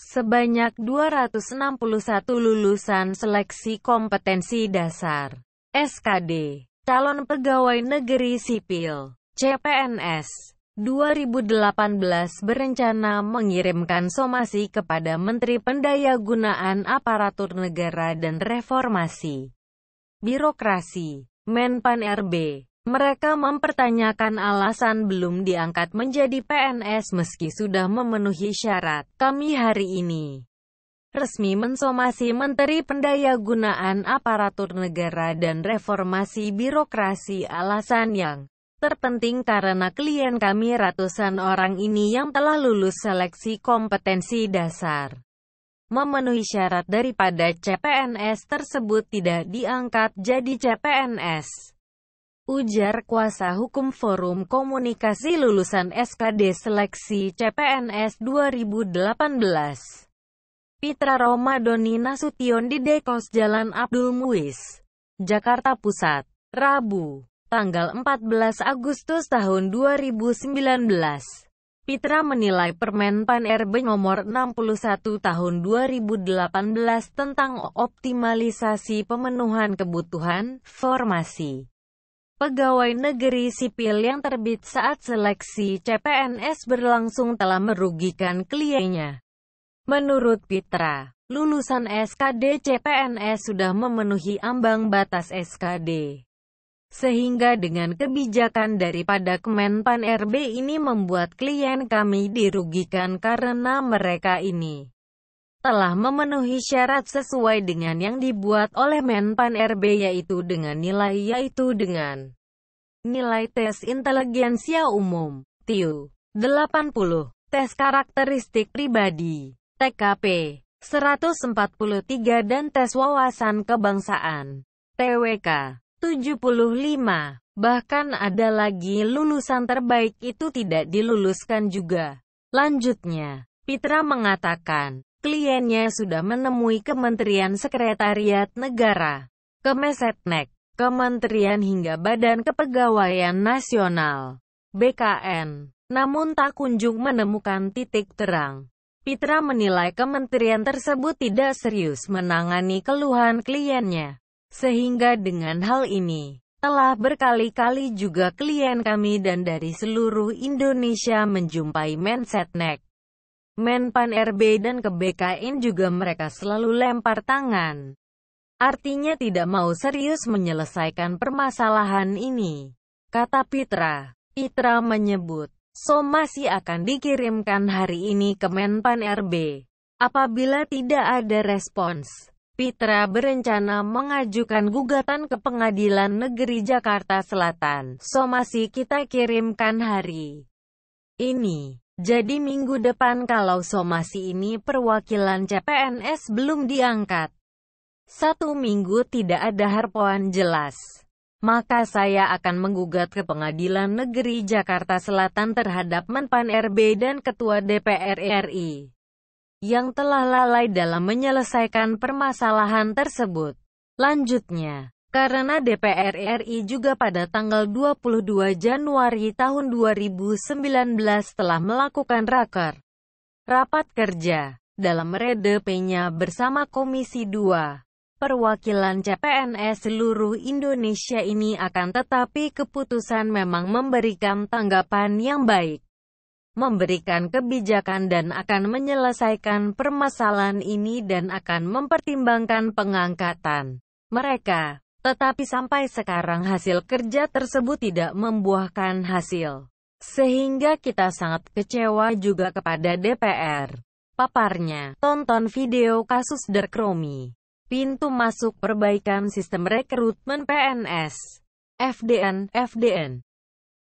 Sebanyak 261 lulusan seleksi kompetensi dasar SKD, calon pegawai negeri sipil, CPNS, 2018 berencana mengirimkan somasi kepada Menteri Pendayagunaan Aparatur Negara dan Reformasi Birokrasi, Menpan RB. Mereka mempertanyakan alasan belum diangkat menjadi PNS meski sudah memenuhi syarat. Kami hari ini resmi mensomasi Menteri Pendayagunaan Aparatur Negara dan Reformasi Birokrasi alasan yang terpenting karena klien kami ratusan orang ini yang telah lulus seleksi kompetensi dasar. Memenuhi syarat daripada CPNS tersebut tidak diangkat jadi CPNS ujar kuasa hukum Forum Komunikasi Lulusan SKD Seleksi CPNS 2018. Pitra Romadoni Nasution di Dekos Jalan Abdul Muiz, Jakarta Pusat, Rabu, tanggal 14 Agustus tahun 2019. Pitra menilai Permen Pan RB nomor 61 tahun 2018 tentang optimalisasi pemenuhan kebutuhan, formasi, pegawai negeri sipil yang terbit saat seleksi CPNS berlangsung telah merugikan kliennya. Menurut Pitra, lulusan SKD CPNS sudah memenuhi ambang batas SKD. Sehingga dengan kebijakan daripada Kemenpan RB ini membuat klien kami dirugikan karena mereka ini telah memenuhi syarat sesuai dengan yang dibuat oleh Menpan RB yaitu dengan nilai yaitu dengan nilai tes inteligensia umum TIU 80 tes karakteristik pribadi TKP 143 dan tes wawasan kebangsaan TWK 75 bahkan ada lagi lulusan terbaik itu tidak diluluskan juga lanjutnya Pitra mengatakan Kliennya sudah menemui Kementerian Sekretariat Negara, Kemesetnek, Kementerian hingga Badan Kepegawaian Nasional, BKN. Namun tak kunjung menemukan titik terang. Pitra menilai kementerian tersebut tidak serius menangani keluhan kliennya. Sehingga dengan hal ini, telah berkali-kali juga klien kami dan dari seluruh Indonesia menjumpai Mensetnek. Menpan RB dan ke BKN juga mereka selalu lempar tangan. Artinya tidak mau serius menyelesaikan permasalahan ini. Kata Pitra. Pitra menyebut, somasi akan dikirimkan hari ini ke Menpan RB. Apabila tidak ada respons, Pitra berencana mengajukan gugatan ke Pengadilan Negeri Jakarta Selatan. Somasi kita kirimkan hari ini. Jadi minggu depan kalau somasi ini perwakilan CPNS belum diangkat. Satu minggu tidak ada harpoan jelas. Maka saya akan menggugat ke pengadilan negeri Jakarta Selatan terhadap Menpan RB dan Ketua DPR RI yang telah lalai dalam menyelesaikan permasalahan tersebut. Lanjutnya. Karena DPR RI juga pada tanggal 22 Januari tahun 2019 telah melakukan raker rapat kerja dalam redepenya bersama Komisi 2. Perwakilan CPNS seluruh Indonesia ini akan tetapi keputusan memang memberikan tanggapan yang baik memberikan kebijakan dan akan menyelesaikan permasalahan ini dan akan mempertimbangkan pengangkatan mereka. Tetapi sampai sekarang hasil kerja tersebut tidak membuahkan hasil. Sehingga kita sangat kecewa juga kepada DPR. Paparnya, tonton video kasus Derkromi. Pintu masuk perbaikan sistem rekrutmen PNS. FDN, FDN.